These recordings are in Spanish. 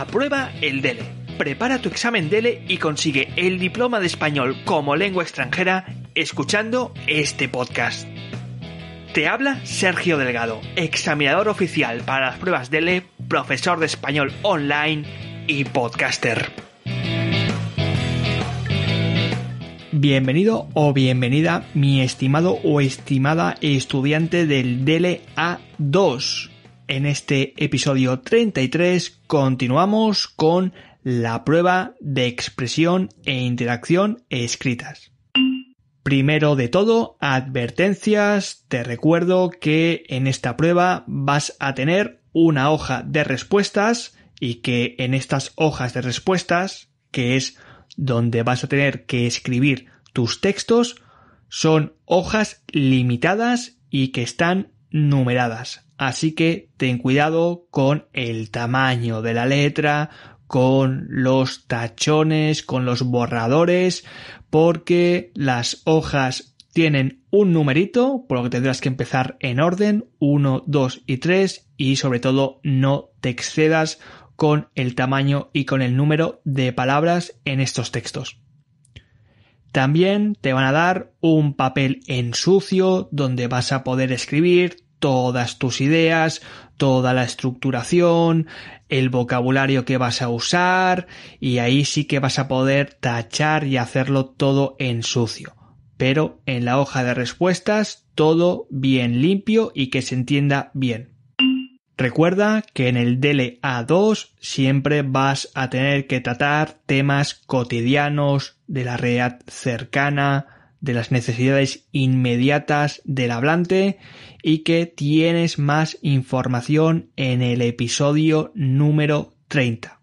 Aprueba el DELE. Prepara tu examen DELE y consigue el diploma de español como lengua extranjera escuchando este podcast. Te habla Sergio Delgado, examinador oficial para las pruebas DELE, profesor de español online y podcaster. Bienvenido o bienvenida, mi estimado o estimada estudiante del e a 2 en este episodio 33 continuamos con la prueba de expresión e interacción escritas. Primero de todo, advertencias. Te recuerdo que en esta prueba vas a tener una hoja de respuestas y que en estas hojas de respuestas, que es donde vas a tener que escribir tus textos, son hojas limitadas y que están numeradas. Así que ten cuidado con el tamaño de la letra, con los tachones, con los borradores, porque las hojas tienen un numerito, por lo que tendrás que empezar en orden, 1, 2 y 3, y sobre todo no te excedas con el tamaño y con el número de palabras en estos textos. También te van a dar un papel en sucio donde vas a poder escribir todas tus ideas, toda la estructuración, el vocabulario que vas a usar y ahí sí que vas a poder tachar y hacerlo todo en sucio. Pero en la hoja de respuestas todo bien limpio y que se entienda bien. Recuerda que en el DLA2 siempre vas a tener que tratar temas cotidianos de la realidad cercana, de las necesidades inmediatas del hablante y que tienes más información en el episodio número 30.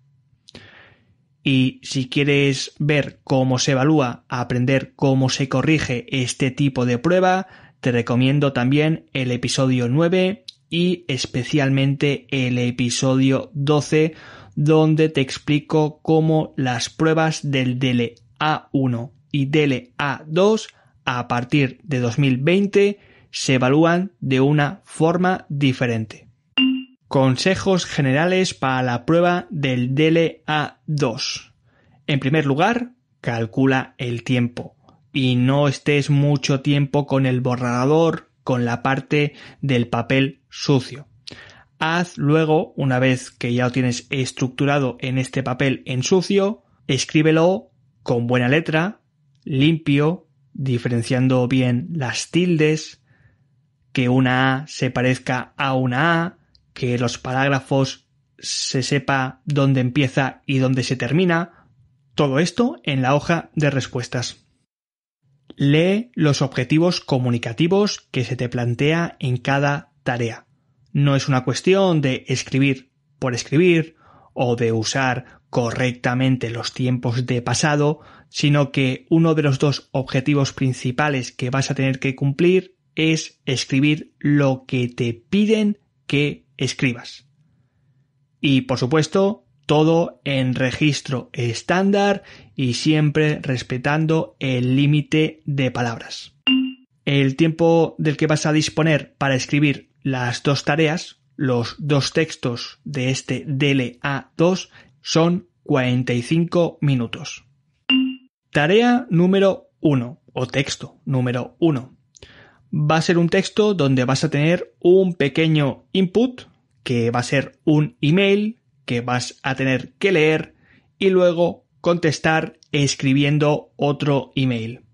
Y si quieres ver cómo se evalúa, aprender cómo se corrige este tipo de prueba, te recomiendo también el episodio 9 y especialmente el episodio 12 donde te explico cómo las pruebas del DLA1 y DLA2 a partir de 2020 se evalúan de una forma diferente. Consejos generales para la prueba del DLA2. En primer lugar, calcula el tiempo y no estés mucho tiempo con el borrador, con la parte del papel sucio. Haz luego, una vez que ya lo tienes estructurado en este papel en sucio, escríbelo con buena letra, limpio, diferenciando bien las tildes, que una A se parezca a una A, que los parágrafos se sepa dónde empieza y dónde se termina, todo esto en la hoja de respuestas. Lee los objetivos comunicativos que se te plantea en cada tarea. No es una cuestión de escribir por escribir o de usar correctamente los tiempos de pasado, sino que uno de los dos objetivos principales que vas a tener que cumplir es escribir lo que te piden que escribas. Y por supuesto, todo en registro estándar y siempre respetando el límite de palabras. El tiempo del que vas a disponer para escribir las dos tareas, los dos textos de este DLA2 son 45 minutos. Tarea número 1 o texto número 1. Va a ser un texto donde vas a tener un pequeño input, que va a ser un email, que vas a tener que leer y luego contestar escribiendo otro email.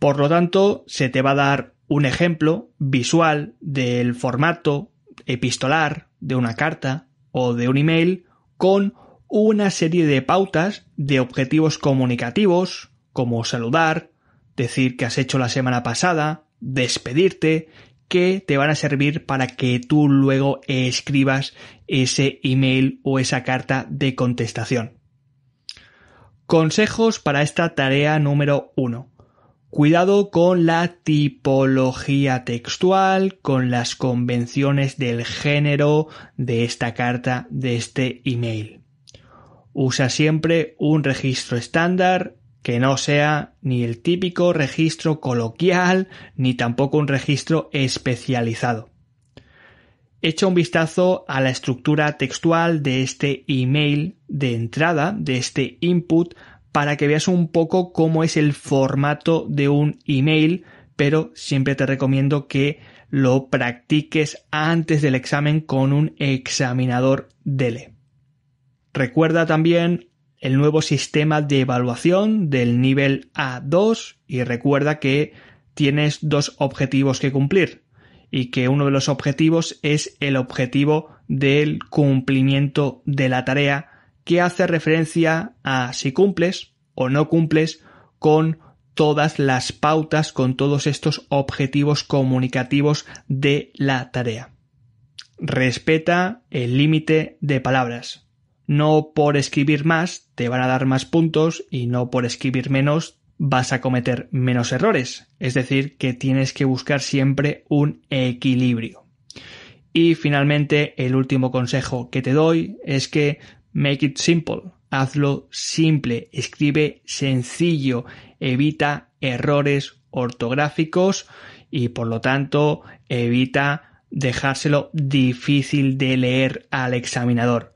Por lo tanto, se te va a dar un ejemplo visual del formato epistolar de una carta o de un email con una serie de pautas de objetivos comunicativos como saludar, decir que has hecho la semana pasada, despedirte, que te van a servir para que tú luego escribas ese email o esa carta de contestación. Consejos para esta tarea número 1. Cuidado con la tipología textual, con las convenciones del género de esta carta, de este email. Usa siempre un registro estándar que no sea ni el típico registro coloquial ni tampoco un registro especializado. Echa un vistazo a la estructura textual de este email de entrada, de este input, para que veas un poco cómo es el formato de un email, pero siempre te recomiendo que lo practiques antes del examen con un examinador DELE. Recuerda también el nuevo sistema de evaluación del nivel A2 y recuerda que tienes dos objetivos que cumplir y que uno de los objetivos es el objetivo del cumplimiento de la tarea que hace referencia a si cumples o no cumples con todas las pautas, con todos estos objetivos comunicativos de la tarea. Respeta el límite de palabras. No por escribir más te van a dar más puntos y no por escribir menos vas a cometer menos errores. Es decir, que tienes que buscar siempre un equilibrio. Y finalmente, el último consejo que te doy es que Make it simple. Hazlo simple. Escribe sencillo. Evita errores ortográficos y por lo tanto evita dejárselo difícil de leer al examinador.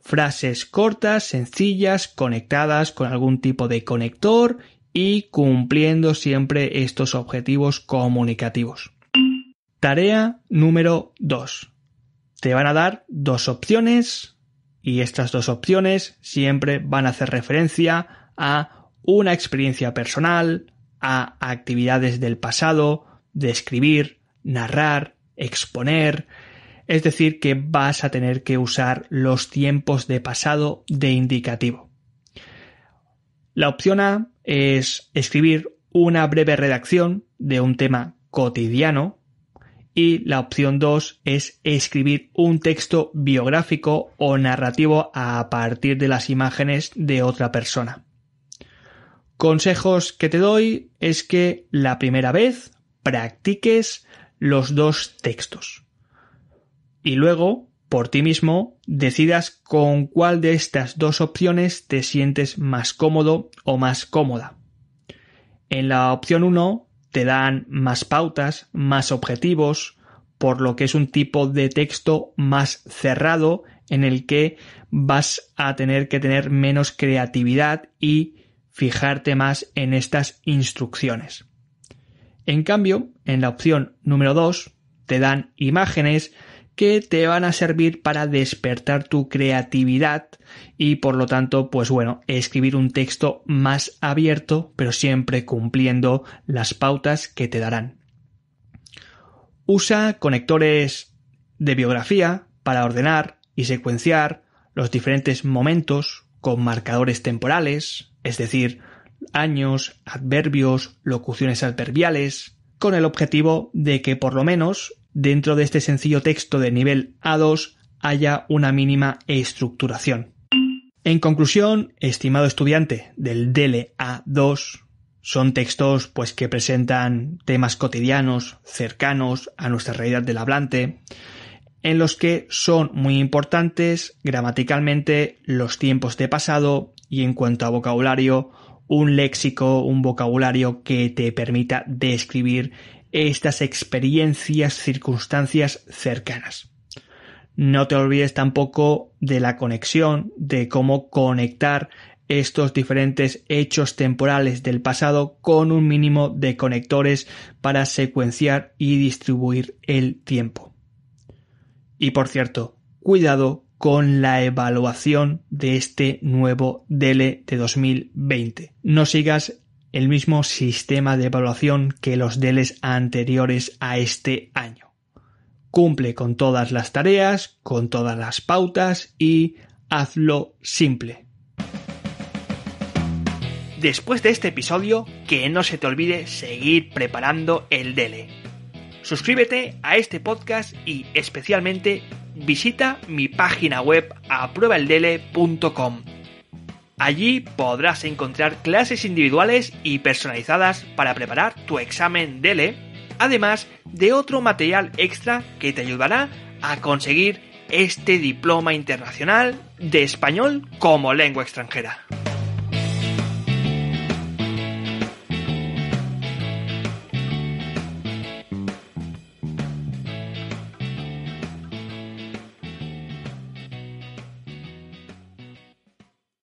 Frases cortas, sencillas, conectadas con algún tipo de conector y cumpliendo siempre estos objetivos comunicativos. Tarea número 2. Te van a dar dos opciones y estas dos opciones siempre van a hacer referencia a una experiencia personal, a actividades del pasado, describir, narrar, exponer, es decir, que vas a tener que usar los tiempos de pasado de indicativo. La opción A es escribir una breve redacción de un tema cotidiano y la opción 2 es escribir un texto biográfico o narrativo a partir de las imágenes de otra persona. Consejos que te doy es que la primera vez practiques los dos textos y luego por ti mismo decidas con cuál de estas dos opciones te sientes más cómodo o más cómoda. En la opción 1 te dan más pautas, más objetivos, por lo que es un tipo de texto más cerrado en el que vas a tener que tener menos creatividad y fijarte más en estas instrucciones. En cambio, en la opción número 2 te dan imágenes, que te van a servir para despertar tu creatividad y por lo tanto, pues bueno, escribir un texto más abierto, pero siempre cumpliendo las pautas que te darán. Usa conectores de biografía para ordenar y secuenciar los diferentes momentos con marcadores temporales, es decir, años, adverbios, locuciones adverbiales, con el objetivo de que por lo menos dentro de este sencillo texto de nivel A2 haya una mínima estructuración. En conclusión, estimado estudiante del a 2 son textos pues que presentan temas cotidianos, cercanos a nuestra realidad del hablante, en los que son muy importantes gramaticalmente los tiempos de pasado y en cuanto a vocabulario, un léxico, un vocabulario que te permita describir estas experiencias, circunstancias cercanas. No te olvides tampoco de la conexión, de cómo conectar estos diferentes hechos temporales del pasado con un mínimo de conectores para secuenciar y distribuir el tiempo. Y por cierto, cuidado con la evaluación de este nuevo DELE de 2020. No sigas el mismo sistema de evaluación que los DELES anteriores a este año. Cumple con todas las tareas, con todas las pautas y hazlo simple. Después de este episodio, que no se te olvide seguir preparando el DELE. Suscríbete a este podcast y especialmente visita mi página web apruebaeldele.com Allí podrás encontrar clases individuales y personalizadas para preparar tu examen DELE, además de otro material extra que te ayudará a conseguir este diploma internacional de español como lengua extranjera.